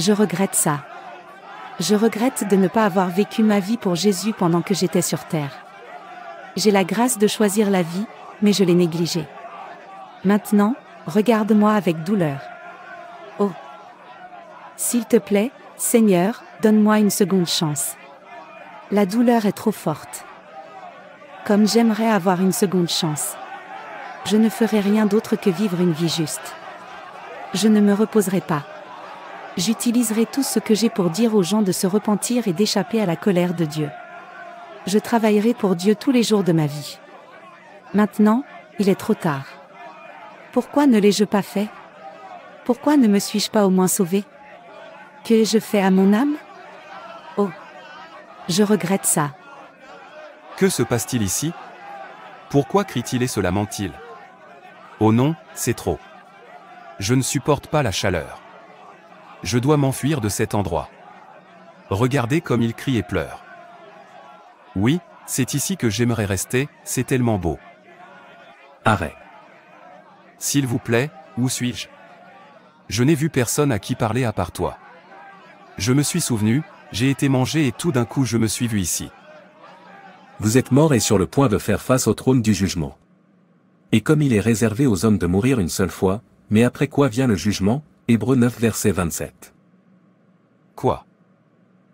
Je regrette ça. Je regrette de ne pas avoir vécu ma vie pour Jésus pendant que j'étais sur terre. J'ai la grâce de choisir la vie, mais je l'ai négligée. Maintenant, regarde-moi avec douleur. Oh. S'il te plaît, Seigneur, donne-moi une seconde chance. La douleur est trop forte. Comme j'aimerais avoir une seconde chance. Je ne ferai rien d'autre que vivre une vie juste. Je ne me reposerai pas j'utiliserai tout ce que j'ai pour dire aux gens de se repentir et d'échapper à la colère de Dieu. Je travaillerai pour Dieu tous les jours de ma vie. Maintenant, il est trop tard. Pourquoi ne l'ai-je pas fait Pourquoi ne me suis-je pas au moins sauvé Que ai-je fait à mon âme Oh Je regrette ça. Que se passe-t-il ici Pourquoi crie-t-il et se lament il Oh non, c'est trop. Je ne supporte pas la chaleur. Je dois m'enfuir de cet endroit. Regardez comme il crie et pleure. Oui, c'est ici que j'aimerais rester, c'est tellement beau. Arrêt. S'il vous plaît, où suis-je Je, n'ai vu personne à qui parler à part toi. Je me suis souvenu, j'ai été mangé et tout d'un coup je me suis vu ici. Vous êtes mort et sur le point de faire face au trône du jugement. Et comme il est réservé aux hommes de mourir une seule fois, mais après quoi vient le jugement, Hébreu 9 verset 27. Quoi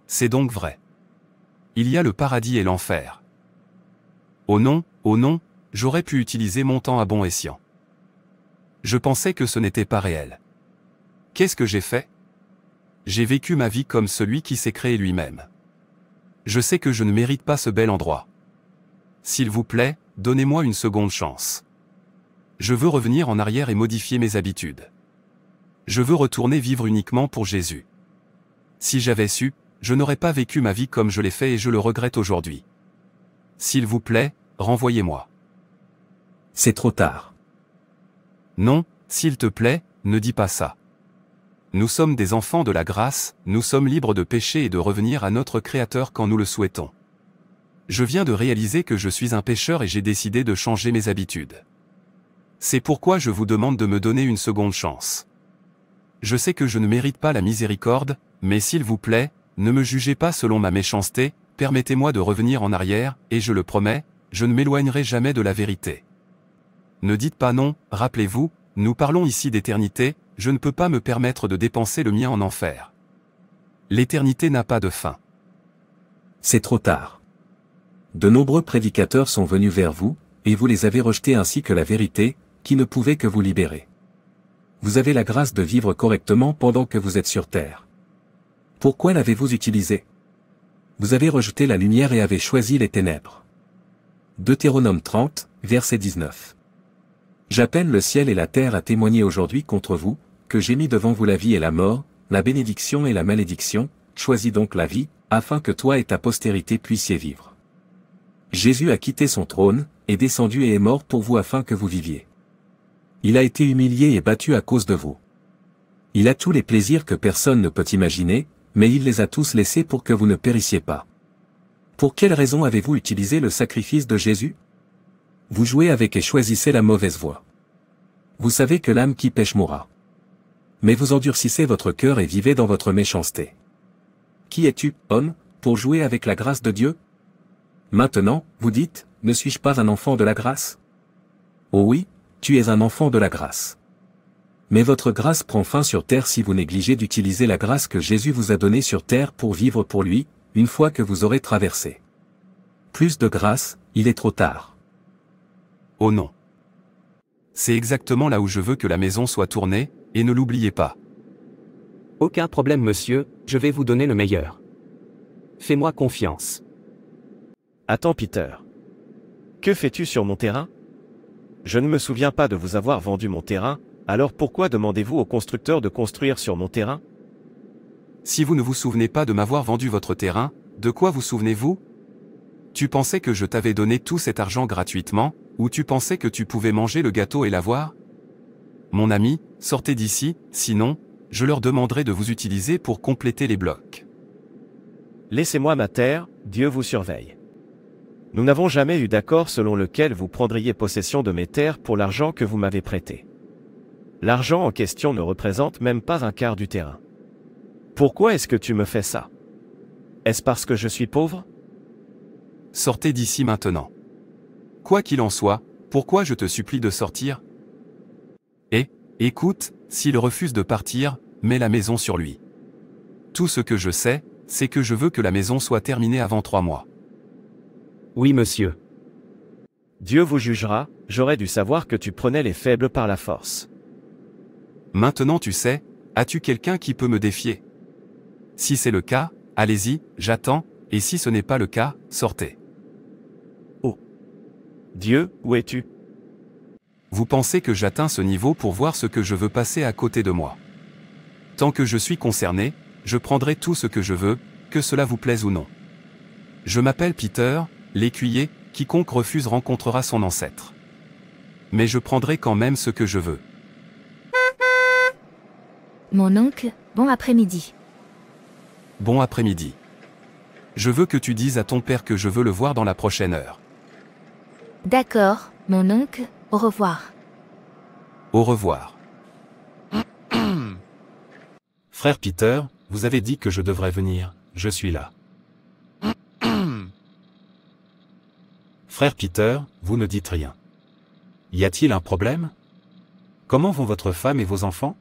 C'est donc vrai. Il y a le paradis et l'enfer. Oh non, oh non, j'aurais pu utiliser mon temps à bon escient. Je pensais que ce n'était pas réel. Qu'est-ce que j'ai fait J'ai vécu ma vie comme celui qui s'est créé lui-même. Je sais que je ne mérite pas ce bel endroit. S'il vous plaît, donnez-moi une seconde chance. Je veux revenir en arrière et modifier mes habitudes je veux retourner vivre uniquement pour Jésus. Si j'avais su, je n'aurais pas vécu ma vie comme je l'ai fait et je le regrette aujourd'hui. S'il vous plaît, renvoyez-moi. C'est trop tard. Non, s'il te plaît, ne dis pas ça. Nous sommes des enfants de la grâce, nous sommes libres de pécher et de revenir à notre Créateur quand nous le souhaitons. Je viens de réaliser que je suis un pécheur et j'ai décidé de changer mes habitudes. C'est pourquoi je vous demande de me donner une seconde chance. Je sais que je ne mérite pas la miséricorde, mais s'il vous plaît, ne me jugez pas selon ma méchanceté, permettez-moi de revenir en arrière, et je le promets, je ne m'éloignerai jamais de la vérité. Ne dites pas non, rappelez-vous, nous parlons ici d'éternité, je ne peux pas me permettre de dépenser le mien en enfer. L'éternité n'a pas de fin. C'est trop tard. De nombreux prédicateurs sont venus vers vous, et vous les avez rejetés ainsi que la vérité, qui ne pouvait que vous libérer vous avez la grâce de vivre correctement pendant que vous êtes sur Terre. Pourquoi l'avez-vous utilisé Vous avez rejeté la lumière et avez choisi les ténèbres. Deutéronome 30, verset 19. J'appelle le ciel et la terre à témoigner aujourd'hui contre vous, que j'ai mis devant vous la vie et la mort, la bénédiction et la malédiction, choisis donc la vie, afin que toi et ta postérité puissiez vivre. Jésus a quitté son trône, est descendu et est mort pour vous afin que vous viviez. Il a été humilié et battu à cause de vous. Il a tous les plaisirs que personne ne peut imaginer, mais il les a tous laissés pour que vous ne périssiez pas. Pour quelle raison avez-vous utilisé le sacrifice de Jésus Vous jouez avec et choisissez la mauvaise voie. Vous savez que l'âme qui pêche mourra. Mais vous endurcissez votre cœur et vivez dans votre méchanceté. Qui es-tu, homme, pour jouer avec la grâce de Dieu Maintenant, vous dites, ne suis-je pas un enfant de la grâce Oh oui, tu es un enfant de la grâce. Mais votre grâce prend fin sur terre si vous négligez d'utiliser la grâce que Jésus vous a donnée sur terre pour vivre pour lui, une fois que vous aurez traversé. Plus de grâce, il est trop tard. Oh non. C'est exactement là où je veux que la maison soit tournée, et ne l'oubliez pas. Aucun problème monsieur, je vais vous donner le meilleur. Fais-moi confiance. Attends Peter. Que fais-tu sur mon terrain je ne me souviens pas de vous avoir vendu mon terrain, alors pourquoi demandez-vous au constructeur de construire sur mon terrain Si vous ne vous souvenez pas de m'avoir vendu votre terrain, de quoi vous souvenez-vous Tu pensais que je t'avais donné tout cet argent gratuitement, ou tu pensais que tu pouvais manger le gâteau et l'avoir Mon ami, sortez d'ici, sinon, je leur demanderai de vous utiliser pour compléter les blocs. Laissez-moi ma terre, Dieu vous surveille. Nous n'avons jamais eu d'accord selon lequel vous prendriez possession de mes terres pour l'argent que vous m'avez prêté. L'argent en question ne représente même pas un quart du terrain. Pourquoi est-ce que tu me fais ça Est-ce parce que je suis pauvre Sortez d'ici maintenant. Quoi qu'il en soit, pourquoi je te supplie de sortir Et, eh, écoute, s'il refuse de partir, mets la maison sur lui. Tout ce que je sais, c'est que je veux que la maison soit terminée avant trois mois. Oui, monsieur. Dieu vous jugera, j'aurais dû savoir que tu prenais les faibles par la force. Maintenant tu sais, as-tu quelqu'un qui peut me défier Si c'est le cas, allez-y, j'attends, et si ce n'est pas le cas, sortez. Oh Dieu, où es-tu Vous pensez que j'atteins ce niveau pour voir ce que je veux passer à côté de moi. Tant que je suis concerné, je prendrai tout ce que je veux, que cela vous plaise ou non. Je m'appelle Peter, l'écuyer, quiconque refuse rencontrera son ancêtre. Mais je prendrai quand même ce que je veux. Mon oncle, bon après-midi. Bon après-midi. Je veux que tu dises à ton père que je veux le voir dans la prochaine heure. D'accord, mon oncle, au revoir. Au revoir. Frère Peter, vous avez dit que je devrais venir, je suis là. Frère Peter, vous ne dites rien. Y a-t-il un problème Comment vont votre femme et vos enfants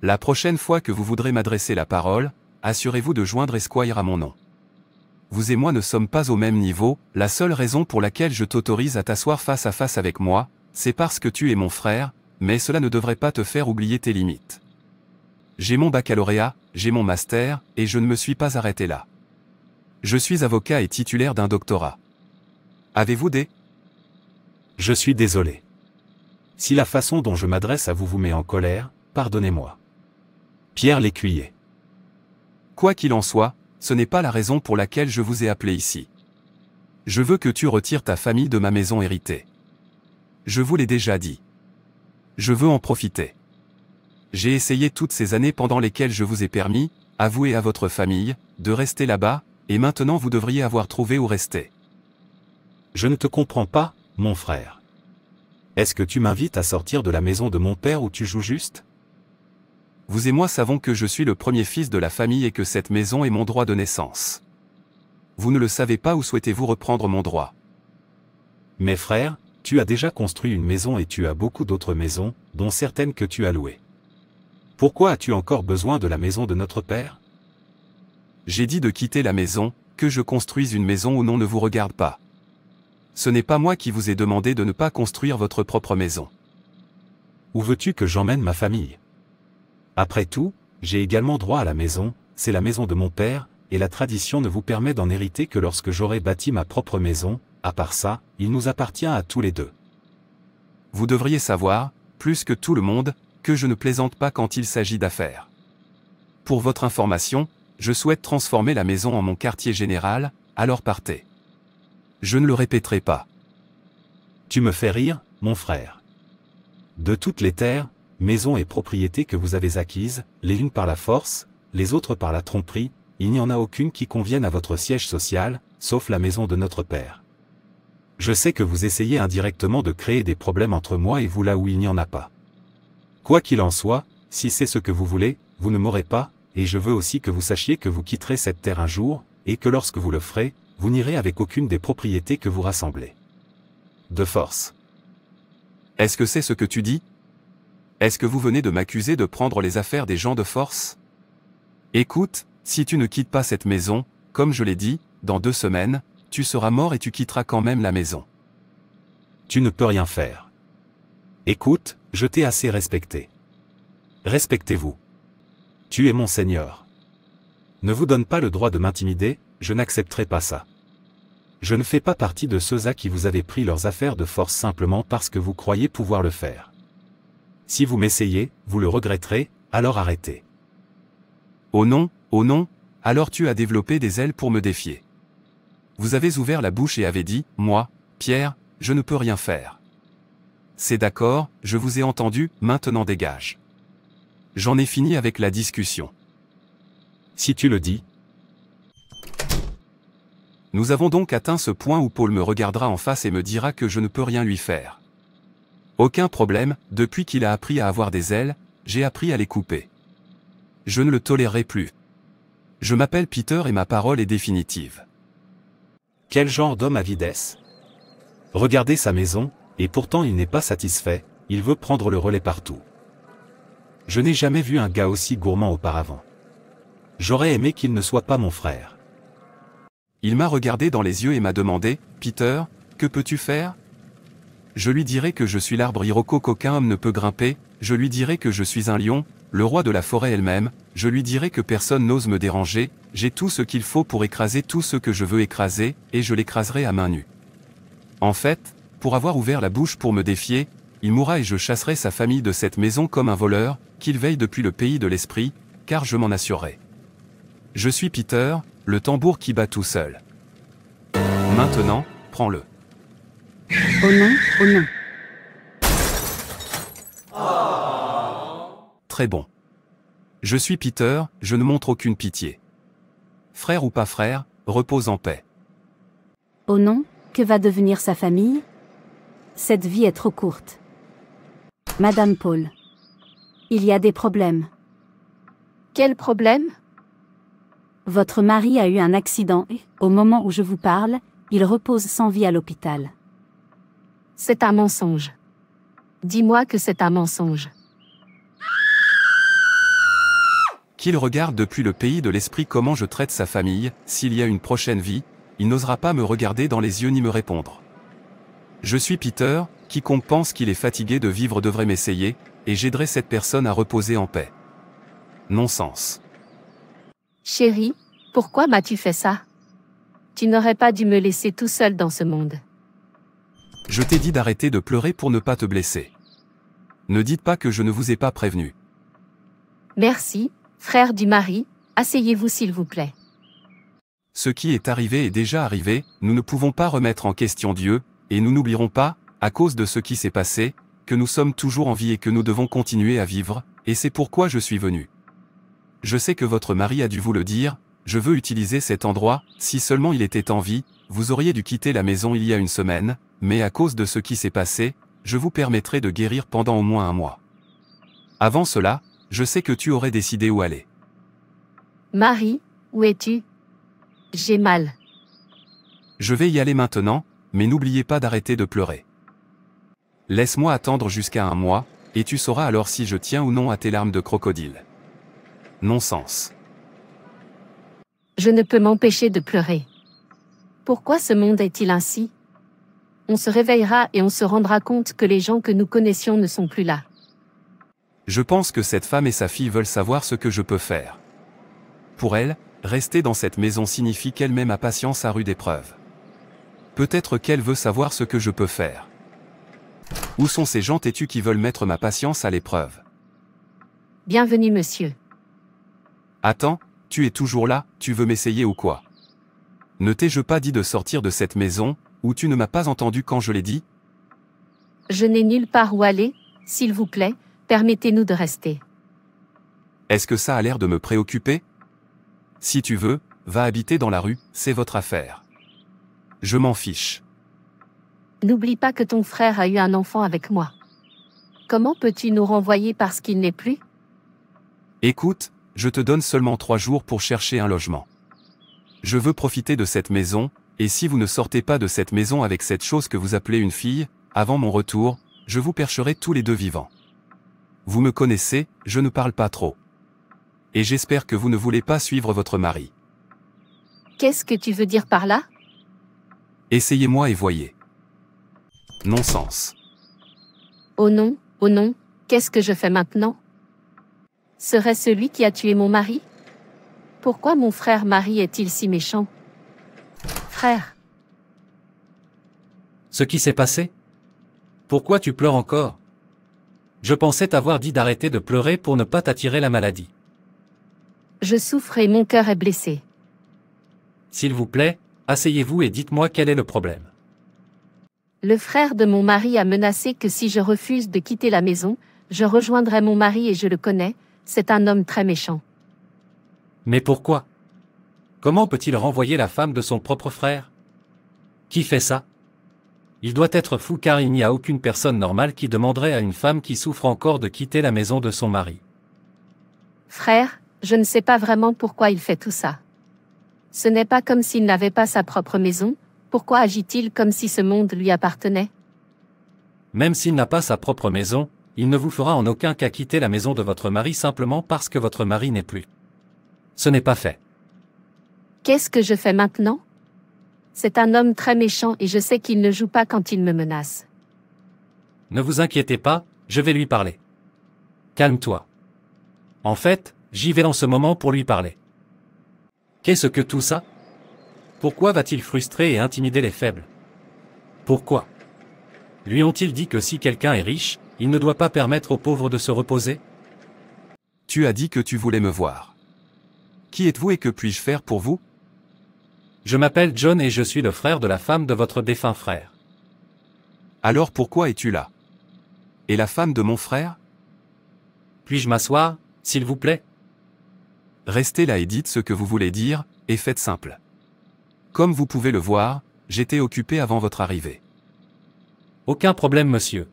La prochaine fois que vous voudrez m'adresser la parole, assurez-vous de joindre Esquire à mon nom. Vous et moi ne sommes pas au même niveau, la seule raison pour laquelle je t'autorise à t'asseoir face à face avec moi, c'est parce que tu es mon frère, mais cela ne devrait pas te faire oublier tes limites. J'ai mon baccalauréat, j'ai mon master, et je ne me suis pas arrêté là. Je suis avocat et titulaire d'un doctorat. Avez-vous des Je suis désolé. Si la façon dont je m'adresse à vous vous met en colère, pardonnez-moi. Pierre l'écuyer. Quoi qu'il en soit, ce n'est pas la raison pour laquelle je vous ai appelé ici. Je veux que tu retires ta famille de ma maison héritée. Je vous l'ai déjà dit. Je veux en profiter. J'ai essayé toutes ces années pendant lesquelles je vous ai permis, à vous et à votre famille, de rester là-bas, et maintenant vous devriez avoir trouvé où rester. Je ne te comprends pas, mon frère. Est-ce que tu m'invites à sortir de la maison de mon père où tu joues juste Vous et moi savons que je suis le premier fils de la famille et que cette maison est mon droit de naissance. Vous ne le savez pas ou souhaitez-vous reprendre mon droit Mes frères, tu as déjà construit une maison et tu as beaucoup d'autres maisons, dont certaines que tu as louées. Pourquoi as-tu encore besoin de la maison de notre Père J'ai dit de quitter la maison, que je construise une maison où non ne vous regarde pas ce n'est pas moi qui vous ai demandé de ne pas construire votre propre maison. Où veux-tu que j'emmène ma famille Après tout, j'ai également droit à la maison, c'est la maison de mon père, et la tradition ne vous permet d'en hériter que lorsque j'aurai bâti ma propre maison, à part ça, il nous appartient à tous les deux. Vous devriez savoir, plus que tout le monde, que je ne plaisante pas quand il s'agit d'affaires. Pour votre information, je souhaite transformer la maison en mon quartier général, alors partez je ne le répéterai pas. Tu me fais rire, mon frère. De toutes les terres, maisons et propriétés que vous avez acquises, les unes par la force, les autres par la tromperie, il n'y en a aucune qui convienne à votre siège social, sauf la maison de notre Père. Je sais que vous essayez indirectement de créer des problèmes entre moi et vous là où il n'y en a pas. Quoi qu'il en soit, si c'est ce que vous voulez, vous ne m'aurez pas, et je veux aussi que vous sachiez que vous quitterez cette terre un jour, et que lorsque vous le ferez, vous n'irez avec aucune des propriétés que vous rassemblez. De force. Est-ce que c'est ce que tu dis Est-ce que vous venez de m'accuser de prendre les affaires des gens de force Écoute, si tu ne quittes pas cette maison, comme je l'ai dit, dans deux semaines, tu seras mort et tu quitteras quand même la maison. Tu ne peux rien faire. Écoute, je t'ai assez respecté. Respectez-vous. Tu es mon seigneur. Ne vous donne pas le droit de m'intimider, je n'accepterai pas ça. Je ne fais pas partie de ceux à qui vous avez pris leurs affaires de force simplement parce que vous croyez pouvoir le faire. Si vous m'essayez, vous le regretterez, alors arrêtez. Oh non, oh non, alors tu as développé des ailes pour me défier. Vous avez ouvert la bouche et avez dit, moi, Pierre, je ne peux rien faire. C'est d'accord, je vous ai entendu, maintenant dégage. J'en ai fini avec la discussion. Si tu le dis, nous avons donc atteint ce point où Paul me regardera en face et me dira que je ne peux rien lui faire. Aucun problème, depuis qu'il a appris à avoir des ailes, j'ai appris à les couper. Je ne le tolérerai plus. Je m'appelle Peter et ma parole est définitive. Quel genre d'homme videsse Regardez sa maison, et pourtant il n'est pas satisfait, il veut prendre le relais partout. Je n'ai jamais vu un gars aussi gourmand auparavant. J'aurais aimé qu'il ne soit pas mon frère. Il m'a regardé dans les yeux et m'a demandé, Peter, que peux-tu faire Je lui dirai que je suis l'arbre Iroko qu'aucun homme ne peut grimper, je lui dirai que je suis un lion, le roi de la forêt elle-même, je lui dirai que personne n'ose me déranger, j'ai tout ce qu'il faut pour écraser tout ce que je veux écraser, et je l'écraserai à main nue. En fait, pour avoir ouvert la bouche pour me défier, il mourra et je chasserai sa famille de cette maison comme un voleur, qu'il veille depuis le pays de l'esprit, car je m'en assurerai. Je suis Peter, le tambour qui bat tout seul. Maintenant, prends-le. Oh non, oh non. Très bon. Je suis Peter, je ne montre aucune pitié. Frère ou pas frère, repose en paix. Oh non, que va devenir sa famille Cette vie est trop courte. Madame Paul. Il y a des problèmes. Quels problèmes votre mari a eu un accident et, au moment où je vous parle, il repose sans vie à l'hôpital. C'est un mensonge. Dis-moi que c'est un mensonge. Qu'il regarde depuis le pays de l'esprit comment je traite sa famille, s'il y a une prochaine vie, il n'osera pas me regarder dans les yeux ni me répondre. Je suis Peter, quiconque pense qu'il est fatigué de vivre devrait m'essayer, et j'aiderai cette personne à reposer en paix. Non-sens. Chérie, pourquoi m'as-tu fait ça Tu n'aurais pas dû me laisser tout seul dans ce monde. Je t'ai dit d'arrêter de pleurer pour ne pas te blesser. Ne dites pas que je ne vous ai pas prévenu. Merci, frère du mari, asseyez-vous s'il vous plaît. Ce qui est arrivé est déjà arrivé, nous ne pouvons pas remettre en question Dieu, et nous n'oublierons pas, à cause de ce qui s'est passé, que nous sommes toujours en vie et que nous devons continuer à vivre, et c'est pourquoi je suis venu. Je sais que votre mari a dû vous le dire, je veux utiliser cet endroit, si seulement il était en vie, vous auriez dû quitter la maison il y a une semaine, mais à cause de ce qui s'est passé, je vous permettrai de guérir pendant au moins un mois. Avant cela, je sais que tu aurais décidé où aller. Marie, où es-tu J'ai mal. Je vais y aller maintenant, mais n'oubliez pas d'arrêter de pleurer. Laisse-moi attendre jusqu'à un mois, et tu sauras alors si je tiens ou non à tes larmes de crocodile non-sens. Je ne peux m'empêcher de pleurer. Pourquoi ce monde est-il ainsi On se réveillera et on se rendra compte que les gens que nous connaissions ne sont plus là. Je pense que cette femme et sa fille veulent savoir ce que je peux faire. Pour elle, rester dans cette maison signifie qu'elle met ma patience à rude épreuve. Peut-être qu'elle veut savoir ce que je peux faire. Où sont ces gens têtus qui veulent mettre ma patience à l'épreuve Bienvenue, monsieur. Attends, tu es toujours là, tu veux m'essayer ou quoi Ne t'ai-je pas dit de sortir de cette maison, ou tu ne m'as pas entendu quand je l'ai dit Je n'ai nulle part où aller, s'il vous plaît, permettez-nous de rester. Est-ce que ça a l'air de me préoccuper Si tu veux, va habiter dans la rue, c'est votre affaire. Je m'en fiche. N'oublie pas que ton frère a eu un enfant avec moi. Comment peux-tu nous renvoyer parce qu'il n'est plus Écoute, je te donne seulement trois jours pour chercher un logement. Je veux profiter de cette maison, et si vous ne sortez pas de cette maison avec cette chose que vous appelez une fille, avant mon retour, je vous percherai tous les deux vivants. Vous me connaissez, je ne parle pas trop. Et j'espère que vous ne voulez pas suivre votre mari. Qu'est-ce que tu veux dire par là Essayez-moi et voyez. Non-sens. Oh non, oh non, qu'est-ce que je fais maintenant serait celui qui a tué mon mari Pourquoi mon frère Marie est-il si méchant Frère Ce qui s'est passé Pourquoi tu pleures encore Je pensais t'avoir dit d'arrêter de pleurer pour ne pas t'attirer la maladie. Je souffre et mon cœur est blessé. S'il vous plaît, asseyez-vous et dites-moi quel est le problème. Le frère de mon mari a menacé que si je refuse de quitter la maison, je rejoindrai mon mari et je le connais, c'est un homme très méchant. Mais pourquoi Comment peut-il renvoyer la femme de son propre frère Qui fait ça Il doit être fou car il n'y a aucune personne normale qui demanderait à une femme qui souffre encore de quitter la maison de son mari. Frère, je ne sais pas vraiment pourquoi il fait tout ça. Ce n'est pas comme s'il n'avait pas sa propre maison, pourquoi agit-il comme si ce monde lui appartenait Même s'il n'a pas sa propre maison, il ne vous fera en aucun cas quitter la maison de votre mari simplement parce que votre mari n'est plus. Ce n'est pas fait. Qu'est-ce que je fais maintenant C'est un homme très méchant et je sais qu'il ne joue pas quand il me menace. Ne vous inquiétez pas, je vais lui parler. Calme-toi. En fait, j'y vais en ce moment pour lui parler. Qu'est-ce que tout ça Pourquoi va-t-il frustrer et intimider les faibles Pourquoi Lui ont-ils dit que si quelqu'un est riche, il ne doit pas permettre aux pauvres de se reposer Tu as dit que tu voulais me voir. Qui êtes-vous et que puis-je faire pour vous Je m'appelle John et je suis le frère de la femme de votre défunt frère. Alors pourquoi es-tu là Et la femme de mon frère Puis-je m'asseoir, s'il vous plaît Restez là et dites ce que vous voulez dire, et faites simple. Comme vous pouvez le voir, j'étais occupé avant votre arrivée. Aucun problème, monsieur.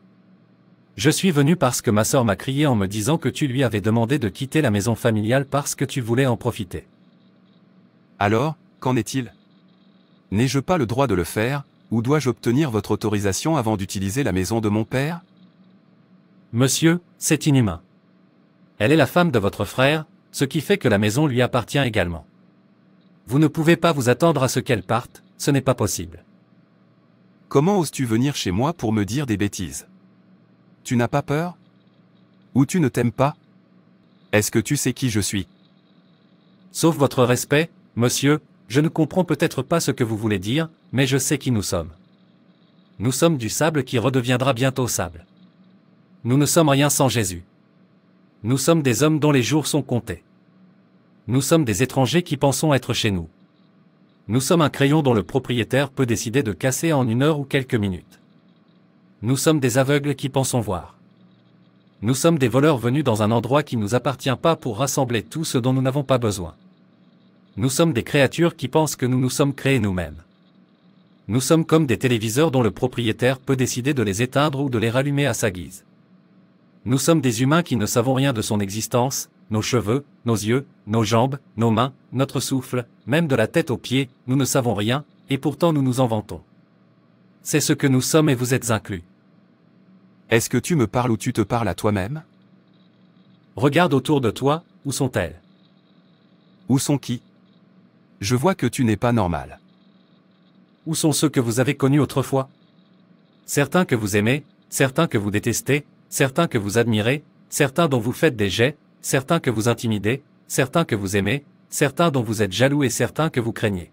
Je suis venu parce que ma sœur m'a crié en me disant que tu lui avais demandé de quitter la maison familiale parce que tu voulais en profiter. Alors, qu'en est-il N'ai-je pas le droit de le faire, ou dois-je obtenir votre autorisation avant d'utiliser la maison de mon père Monsieur, c'est inhumain. Elle est la femme de votre frère, ce qui fait que la maison lui appartient également. Vous ne pouvez pas vous attendre à ce qu'elle parte, ce n'est pas possible. Comment oses-tu venir chez moi pour me dire des bêtises tu n'as pas peur Ou tu ne t'aimes pas Est-ce que tu sais qui je suis Sauf votre respect, monsieur, je ne comprends peut-être pas ce que vous voulez dire, mais je sais qui nous sommes. Nous sommes du sable qui redeviendra bientôt sable. Nous ne sommes rien sans Jésus. Nous sommes des hommes dont les jours sont comptés. Nous sommes des étrangers qui pensons être chez nous. Nous sommes un crayon dont le propriétaire peut décider de casser en une heure ou quelques minutes. Nous sommes des aveugles qui pensons voir. Nous sommes des voleurs venus dans un endroit qui ne nous appartient pas pour rassembler tout ce dont nous n'avons pas besoin. Nous sommes des créatures qui pensent que nous nous sommes créés nous-mêmes. Nous sommes comme des téléviseurs dont le propriétaire peut décider de les éteindre ou de les rallumer à sa guise. Nous sommes des humains qui ne savons rien de son existence, nos cheveux, nos yeux, nos jambes, nos mains, notre souffle, même de la tête aux pieds, nous ne savons rien, et pourtant nous nous inventons c'est ce que nous sommes et vous êtes inclus. Est-ce que tu me parles ou tu te parles à toi-même Regarde autour de toi, où sont-elles Où sont qui Je vois que tu n'es pas normal. Où sont ceux que vous avez connus autrefois Certains que vous aimez, certains que vous détestez, certains que vous admirez, certains dont vous faites des jets, certains que vous intimidez, certains que vous aimez, certains dont vous êtes jaloux et certains que vous craignez.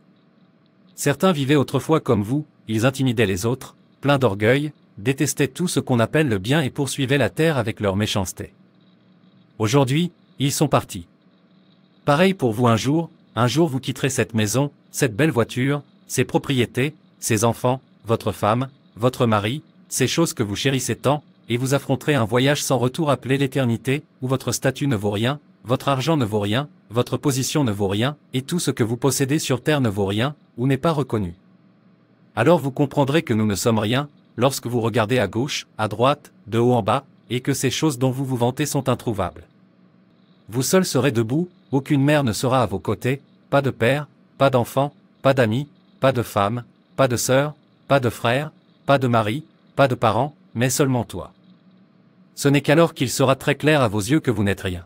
Certains vivaient autrefois comme vous, ils intimidaient les autres, pleins d'orgueil, détestaient tout ce qu'on appelle le bien et poursuivaient la terre avec leur méchanceté. Aujourd'hui, ils sont partis. Pareil pour vous un jour, un jour vous quitterez cette maison, cette belle voiture, ces propriétés, ces enfants, votre femme, votre mari, ces choses que vous chérissez tant, et vous affronterez un voyage sans retour appelé l'éternité, où votre statut ne vaut rien, votre argent ne vaut rien, votre position ne vaut rien, et tout ce que vous possédez sur terre ne vaut rien, ou n'est pas reconnu. Alors vous comprendrez que nous ne sommes rien, lorsque vous regardez à gauche, à droite, de haut en bas, et que ces choses dont vous vous vantez sont introuvables. Vous seul serez debout, aucune mère ne sera à vos côtés, pas de père, pas d'enfant, pas d'amis, pas de femme, pas de sœur, pas de frère, pas de mari, pas de parents, mais seulement toi. Ce n'est qu'alors qu'il sera très clair à vos yeux que vous n'êtes rien.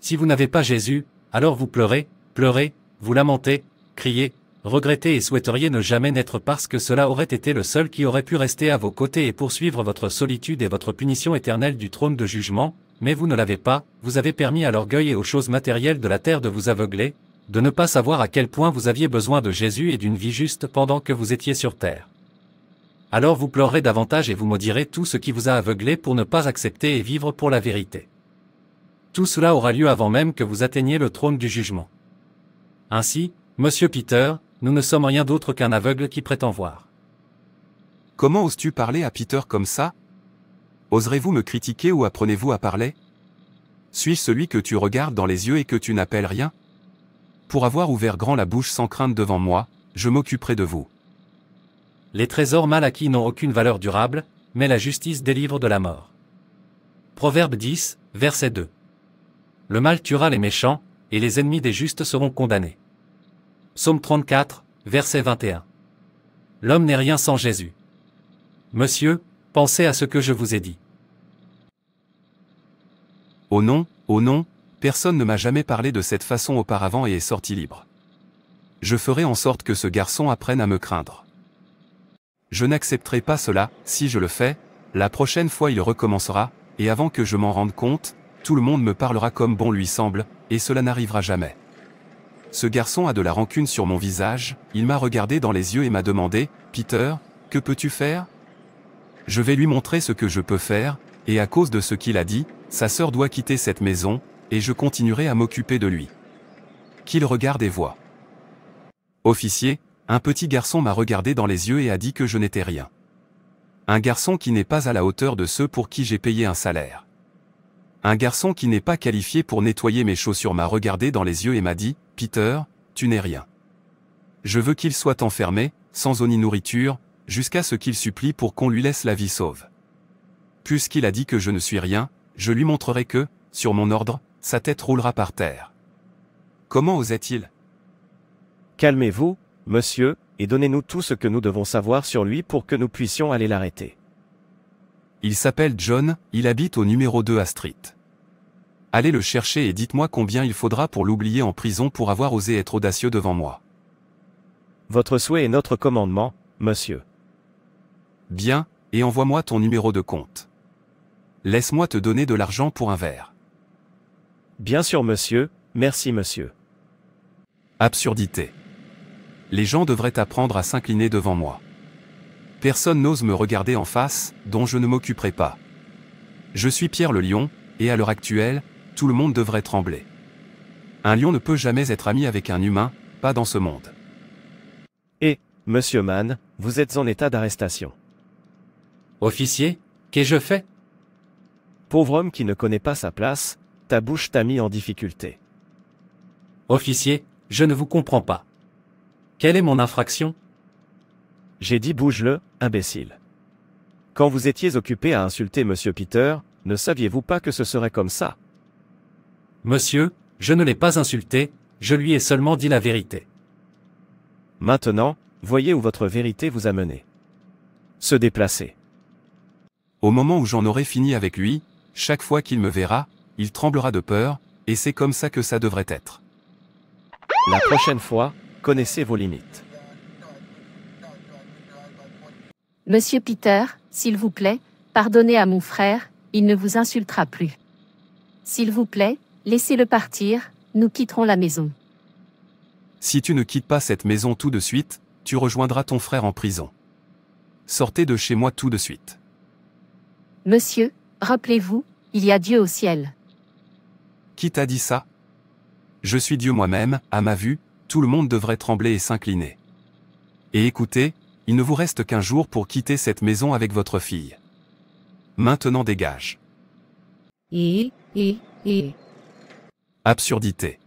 Si vous n'avez pas Jésus, alors vous pleurez, pleurez, vous lamentez, criez, regrettez et souhaiteriez ne jamais naître parce que cela aurait été le seul qui aurait pu rester à vos côtés et poursuivre votre solitude et votre punition éternelle du trône de jugement, mais vous ne l'avez pas, vous avez permis à l'orgueil et aux choses matérielles de la terre de vous aveugler, de ne pas savoir à quel point vous aviez besoin de Jésus et d'une vie juste pendant que vous étiez sur terre. Alors vous pleurez davantage et vous maudirez tout ce qui vous a aveuglé pour ne pas accepter et vivre pour la vérité. Tout cela aura lieu avant même que vous atteigniez le trône du jugement. Ainsi, Monsieur Peter, nous ne sommes rien d'autre qu'un aveugle qui prétend voir. Comment oses-tu parler à Peter comme ça Oserez-vous me critiquer ou apprenez-vous à parler Suis-je celui que tu regardes dans les yeux et que tu n'appelles rien Pour avoir ouvert grand la bouche sans crainte devant moi, je m'occuperai de vous. Les trésors mal acquis n'ont aucune valeur durable, mais la justice délivre de la mort. Proverbe 10, verset 2. Le mal tuera les méchants, et les ennemis des justes seront condamnés. Psaume 34, verset 21. L'homme n'est rien sans Jésus. Monsieur, pensez à ce que je vous ai dit. Oh non, oh non, personne ne m'a jamais parlé de cette façon auparavant et est sorti libre. Je ferai en sorte que ce garçon apprenne à me craindre. Je n'accepterai pas cela, si je le fais, la prochaine fois il recommencera, et avant que je m'en rende compte, tout le monde me parlera comme bon lui semble, et cela n'arrivera jamais. Ce garçon a de la rancune sur mon visage, il m'a regardé dans les yeux et m'a demandé, Peter, que peux-tu faire Je vais lui montrer ce que je peux faire, et à cause de ce qu'il a dit, sa sœur doit quitter cette maison, et je continuerai à m'occuper de lui. Qu'il regarde et voit. Officier, un petit garçon m'a regardé dans les yeux et a dit que je n'étais rien. Un garçon qui n'est pas à la hauteur de ceux pour qui j'ai payé un salaire. Un garçon qui n'est pas qualifié pour nettoyer mes chaussures m'a regardé dans les yeux et m'a dit, Peter, tu n'es rien. Je veux qu'il soit enfermé, sans eau ni nourriture, jusqu'à ce qu'il supplie pour qu'on lui laisse la vie sauve. Puisqu'il a dit que je ne suis rien, je lui montrerai que, sur mon ordre, sa tête roulera par terre. Comment osait-il Calmez-vous, monsieur, et donnez-nous tout ce que nous devons savoir sur lui pour que nous puissions aller l'arrêter. Il s'appelle John, il habite au numéro 2 à Street. Allez le chercher et dites-moi combien il faudra pour l'oublier en prison pour avoir osé être audacieux devant moi. Votre souhait est notre commandement, monsieur. Bien, et envoie-moi ton numéro de compte. Laisse-moi te donner de l'argent pour un verre. Bien sûr, monsieur, merci, monsieur. Absurdité. Les gens devraient apprendre à s'incliner devant moi. Personne n'ose me regarder en face, dont je ne m'occuperai pas. Je suis Pierre le Lion, et à l'heure actuelle, tout le monde devrait trembler. Un lion ne peut jamais être ami avec un humain, pas dans ce monde. Et, monsieur Mann, vous êtes en état d'arrestation. Officier, qu'ai-je fait Pauvre homme qui ne connaît pas sa place, ta bouche t'a mis en difficulté. Officier, je ne vous comprends pas. Quelle est mon infraction J'ai dit bouge-le, imbécile. Quand vous étiez occupé à insulter Monsieur Peter, ne saviez-vous pas que ce serait comme ça Monsieur, je ne l'ai pas insulté, je lui ai seulement dit la vérité. Maintenant, voyez où votre vérité vous a mené. Se déplacer. Au moment où j'en aurai fini avec lui, chaque fois qu'il me verra, il tremblera de peur, et c'est comme ça que ça devrait être. La prochaine fois, connaissez vos limites. Monsieur Peter, s'il vous plaît, pardonnez à mon frère, il ne vous insultera plus. S'il vous plaît, Laissez-le partir, nous quitterons la maison. Si tu ne quittes pas cette maison tout de suite, tu rejoindras ton frère en prison. Sortez de chez moi tout de suite. Monsieur, rappelez-vous, il y a Dieu au ciel. Qui t'a dit ça Je suis Dieu moi-même, à ma vue, tout le monde devrait trembler et s'incliner. Et écoutez, il ne vous reste qu'un jour pour quitter cette maison avec votre fille. Maintenant dégage. Et, et, et. Absurdité.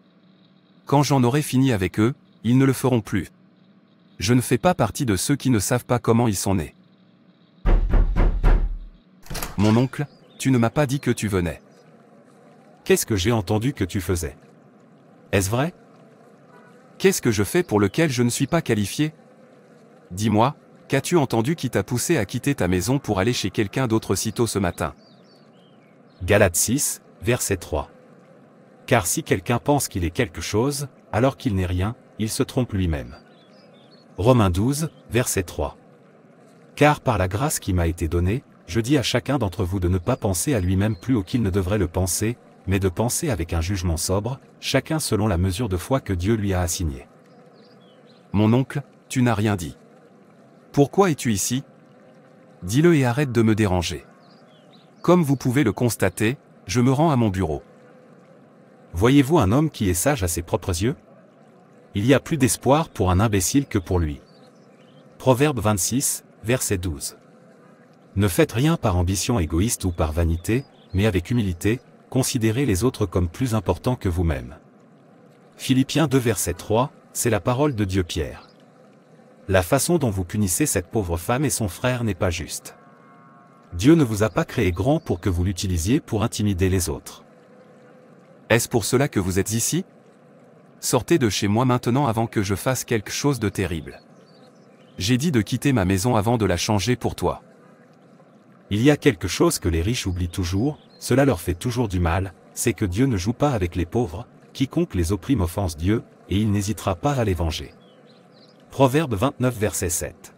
Quand j'en aurai fini avec eux, ils ne le feront plus. Je ne fais pas partie de ceux qui ne savent pas comment ils sont nés. Mon oncle, tu ne m'as pas dit que tu venais. Qu'est-ce que j'ai entendu que tu faisais Est-ce vrai Qu'est-ce que je fais pour lequel je ne suis pas qualifié Dis-moi, qu'as-tu entendu qui t'a poussé à quitter ta maison pour aller chez quelqu'un d'autre sitôt ce matin Galates 6, verset 3. Car si quelqu'un pense qu'il est quelque chose, alors qu'il n'est rien, il se trompe lui-même. Romains 12, verset 3. Car par la grâce qui m'a été donnée, je dis à chacun d'entre vous de ne pas penser à lui-même plus au qu'il ne devrait le penser, mais de penser avec un jugement sobre, chacun selon la mesure de foi que Dieu lui a assignée. Mon oncle, tu n'as rien dit. Pourquoi es-tu ici Dis-le et arrête de me déranger. Comme vous pouvez le constater, je me rends à mon bureau. Voyez-vous un homme qui est sage à ses propres yeux Il y a plus d'espoir pour un imbécile que pour lui. Proverbe 26, verset 12. Ne faites rien par ambition égoïste ou par vanité, mais avec humilité, considérez les autres comme plus importants que vous-même. Philippiens 2 verset 3, c'est la parole de Dieu Pierre. La façon dont vous punissez cette pauvre femme et son frère n'est pas juste. Dieu ne vous a pas créé grand pour que vous l'utilisiez pour intimider les autres. Est-ce pour cela que vous êtes ici Sortez de chez moi maintenant avant que je fasse quelque chose de terrible. J'ai dit de quitter ma maison avant de la changer pour toi. Il y a quelque chose que les riches oublient toujours, cela leur fait toujours du mal, c'est que Dieu ne joue pas avec les pauvres, quiconque les opprime offense Dieu, et il n'hésitera pas à les venger. Proverbe 29 verset 7.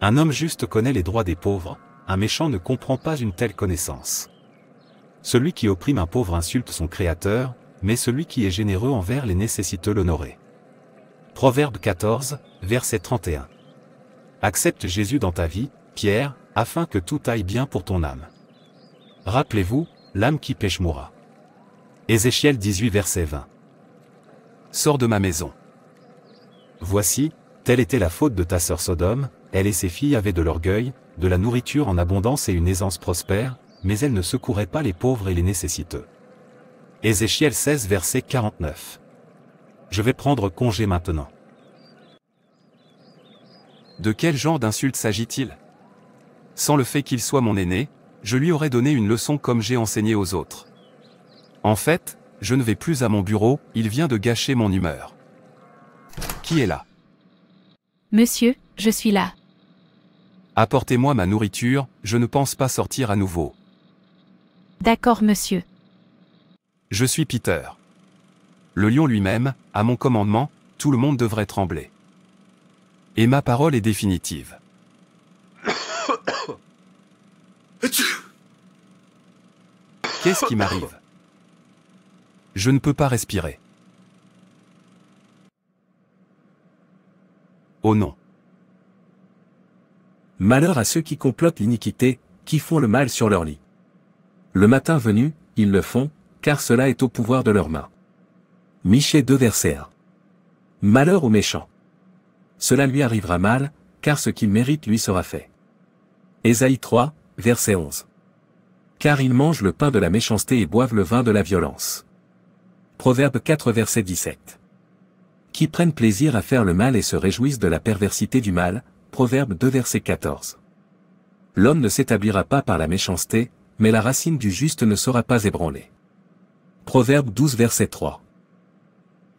Un homme juste connaît les droits des pauvres, un méchant ne comprend pas une telle connaissance. Celui qui opprime un pauvre insulte son Créateur, mais celui qui est généreux envers les nécessiteux l'honorer. Proverbe 14, verset 31. Accepte Jésus dans ta vie, Pierre, afin que tout aille bien pour ton âme. Rappelez-vous, l'âme qui pêche mourra. Ézéchiel 18, verset 20. Sors de ma maison. Voici, telle était la faute de ta sœur Sodome, elle et ses filles avaient de l'orgueil, de la nourriture en abondance et une aisance prospère, mais elle ne secourait pas les pauvres et les nécessiteux. Ézéchiel 16 verset 49. Je vais prendre congé maintenant. De quel genre d'insulte s'agit-il Sans le fait qu'il soit mon aîné, je lui aurais donné une leçon comme j'ai enseigné aux autres. En fait, je ne vais plus à mon bureau, il vient de gâcher mon humeur. Qui est là Monsieur, je suis là. Apportez-moi ma nourriture, je ne pense pas sortir à nouveau. D'accord, monsieur. Je suis Peter. Le lion lui-même, à mon commandement, tout le monde devrait trembler. Et ma parole est définitive. Qu'est-ce qui m'arrive Je ne peux pas respirer. Oh non. Malheur à ceux qui complotent l'iniquité, qui font le mal sur leur lit. Le matin venu, ils le font, car cela est au pouvoir de leurs mains. Michée 2 verset 1. Malheur aux méchants. Cela lui arrivera mal, car ce qu'il mérite lui sera fait. Ésaïe 3, verset 11. Car ils mangent le pain de la méchanceté et boivent le vin de la violence. Proverbe 4 verset 17. Qui prennent plaisir à faire le mal et se réjouissent de la perversité du mal. Proverbe 2 verset 14. L'homme ne s'établira pas par la méchanceté, mais la racine du juste ne sera pas ébranlée. Proverbe 12 verset 3.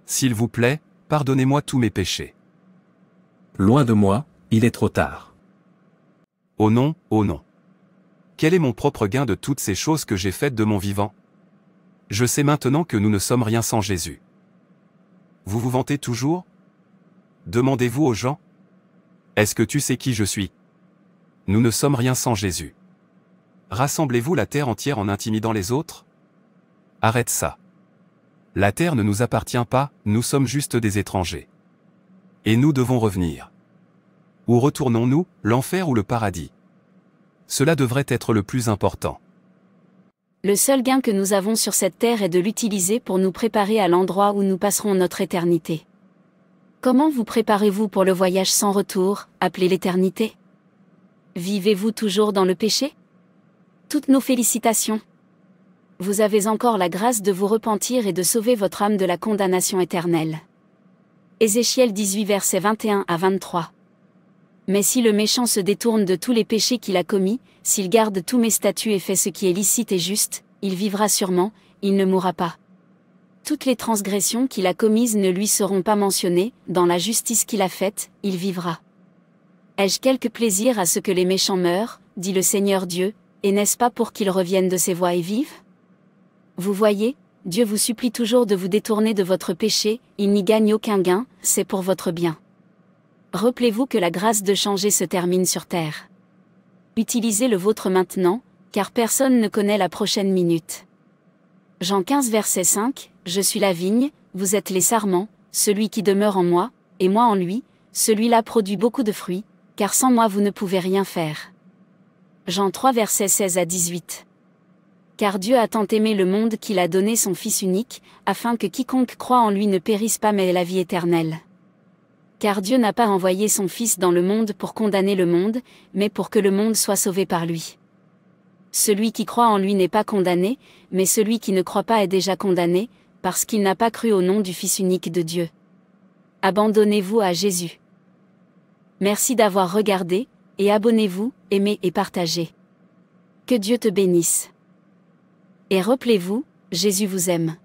S'il vous plaît, pardonnez-moi tous mes péchés. Loin de moi, il est trop tard. Oh non, oh non. Quel est mon propre gain de toutes ces choses que j'ai faites de mon vivant Je sais maintenant que nous ne sommes rien sans Jésus. Vous vous vantez toujours Demandez-vous aux gens Est-ce que tu sais qui je suis Nous ne sommes rien sans Jésus rassemblez-vous la terre entière en intimidant les autres Arrête ça. La terre ne nous appartient pas, nous sommes juste des étrangers. Et nous devons revenir. Où retournons-nous, l'enfer ou le paradis Cela devrait être le plus important. Le seul gain que nous avons sur cette terre est de l'utiliser pour nous préparer à l'endroit où nous passerons notre éternité. Comment vous préparez-vous pour le voyage sans retour, appelé l'éternité Vivez-vous toujours dans le péché toutes nos félicitations. Vous avez encore la grâce de vous repentir et de sauver votre âme de la condamnation éternelle. Ézéchiel 18 versets 21 à 23. Mais si le méchant se détourne de tous les péchés qu'il a commis, s'il garde tous mes statuts et fait ce qui est licite et juste, il vivra sûrement, il ne mourra pas. Toutes les transgressions qu'il a commises ne lui seront pas mentionnées, dans la justice qu'il a faite, il vivra. Ai-je quelque plaisir à ce que les méchants meurent, dit le Seigneur Dieu, et n'est-ce pas pour qu'ils revienne de ses voies et vivent Vous voyez, Dieu vous supplie toujours de vous détourner de votre péché, il n'y gagne aucun gain, c'est pour votre bien. Rappelez-vous que la grâce de changer se termine sur terre. Utilisez le vôtre maintenant, car personne ne connaît la prochaine minute. Jean 15 verset 5, Je suis la vigne, vous êtes les sarments, celui qui demeure en moi, et moi en lui, celui-là produit beaucoup de fruits, car sans moi vous ne pouvez rien faire. Jean 3 versets 16 à 18. Car Dieu a tant aimé le monde qu'il a donné son Fils unique, afin que quiconque croit en lui ne périsse pas mais ait la vie éternelle. Car Dieu n'a pas envoyé son Fils dans le monde pour condamner le monde, mais pour que le monde soit sauvé par lui. Celui qui croit en lui n'est pas condamné, mais celui qui ne croit pas est déjà condamné, parce qu'il n'a pas cru au nom du Fils unique de Dieu. Abandonnez-vous à Jésus. Merci d'avoir regardé, et abonnez-vous, aimez et partagez. Que Dieu te bénisse. Et rappelez-vous, Jésus vous aime.